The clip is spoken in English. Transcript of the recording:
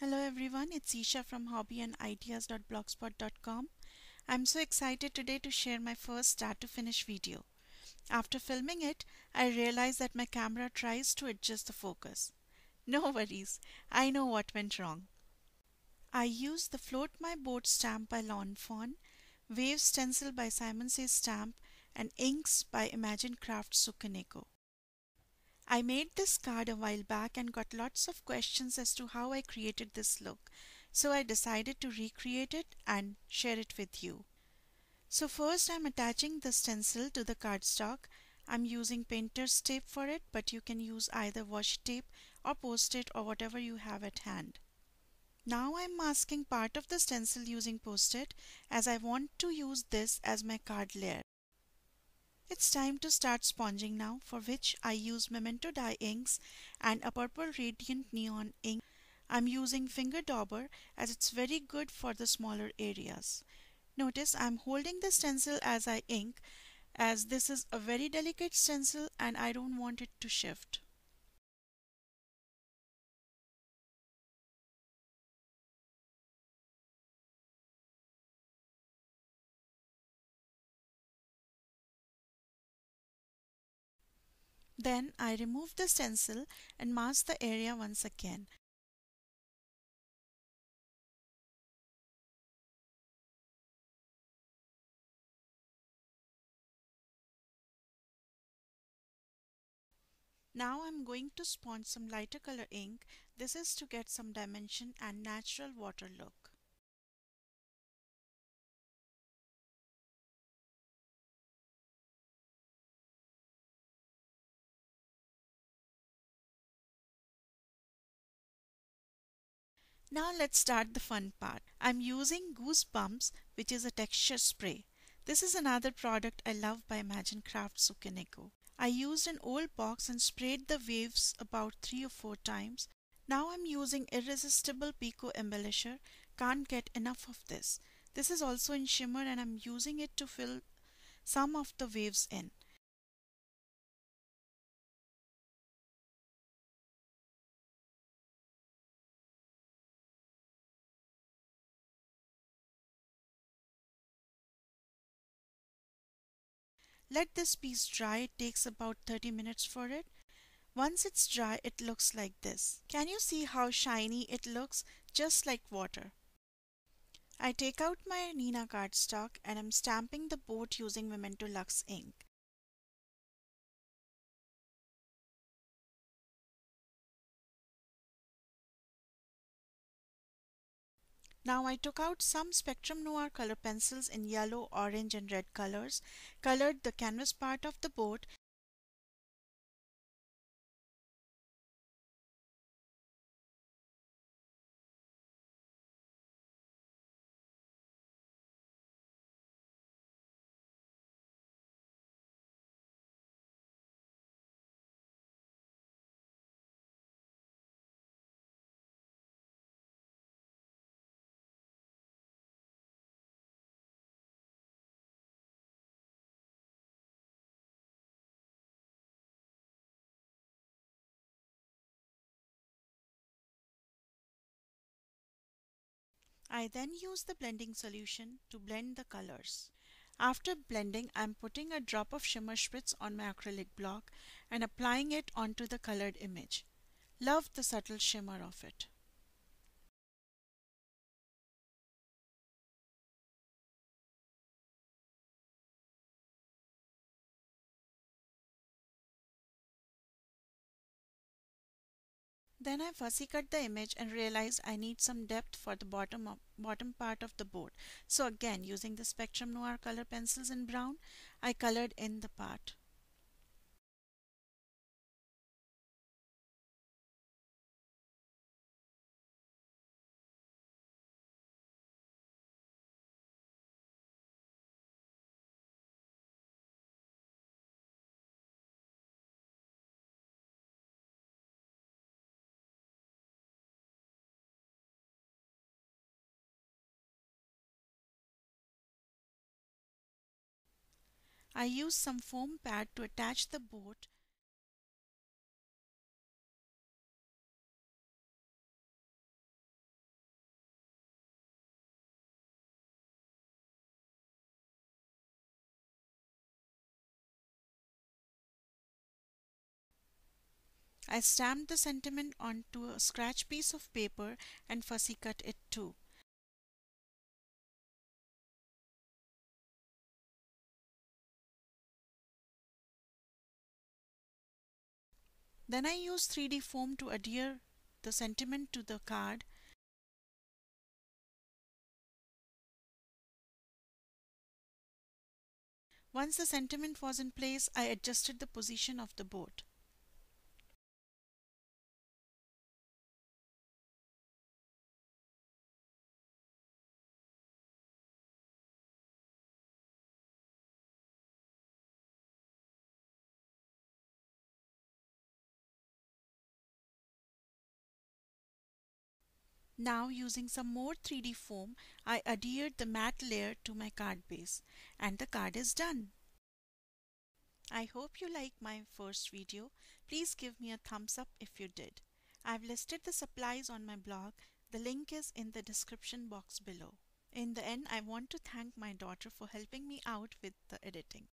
Hello everyone, it's Isha from hobbyandideas.blogspot.com. I'm so excited today to share my first start to finish video. After filming it, I realized that my camera tries to adjust the focus. No worries, I know what went wrong. I used the Float My Boat stamp by Lawn Fawn, Wave Stencil by Simon Says Stamp, and inks by Imagine Craft Sukaneko. I made this card a while back and got lots of questions as to how I created this look, so I decided to recreate it and share it with you. So first I'm attaching the stencil to the cardstock. I'm using painter's tape for it, but you can use either wash tape or post-it or whatever you have at hand. Now I'm masking part of the stencil using post-it as I want to use this as my card layer. It's time to start sponging now for which I use Memento dye inks and a purple radiant neon ink. I'm using finger dauber as it's very good for the smaller areas. Notice I'm holding the stencil as I ink as this is a very delicate stencil and I don't want it to shift. Then I remove the stencil and mask the area once again. Now I'm going to sponge some lighter color ink. This is to get some dimension and natural water look. Now let's start the fun part. I'm using Goosebumps which is a texture spray. This is another product I love by Imagine Craft Sukineko. I used an old box and sprayed the waves about 3 or 4 times. Now I'm using Irresistible Pico Embellisher. Can't get enough of this. This is also in shimmer and I'm using it to fill some of the waves in. Let this piece dry. It takes about 30 minutes for it. Once it's dry, it looks like this. Can you see how shiny it looks? Just like water. I take out my Nina cardstock and I'm stamping the boat using Memento Lux ink. Now I took out some Spectrum Noir color pencils in yellow, orange and red colors, colored the canvas part of the boat I then use the blending solution to blend the colors. After blending, I'm putting a drop of shimmer spritz on my acrylic block and applying it onto the colored image. Love the subtle shimmer of it. Then I fussy cut the image and realized I need some depth for the bottom, bottom part of the board. So again, using the Spectrum Noir color pencils in brown, I colored in the part. I used some foam pad to attach the boat I stamped the sentiment onto a scratch piece of paper and fussy cut it too. Then I use 3D foam to adhere the sentiment to the card Once the sentiment was in place, I adjusted the position of the boat. Now using some more 3D foam, I adhered the matte layer to my card base and the card is done. I hope you like my first video. Please give me a thumbs up if you did. I've listed the supplies on my blog. The link is in the description box below. In the end, I want to thank my daughter for helping me out with the editing.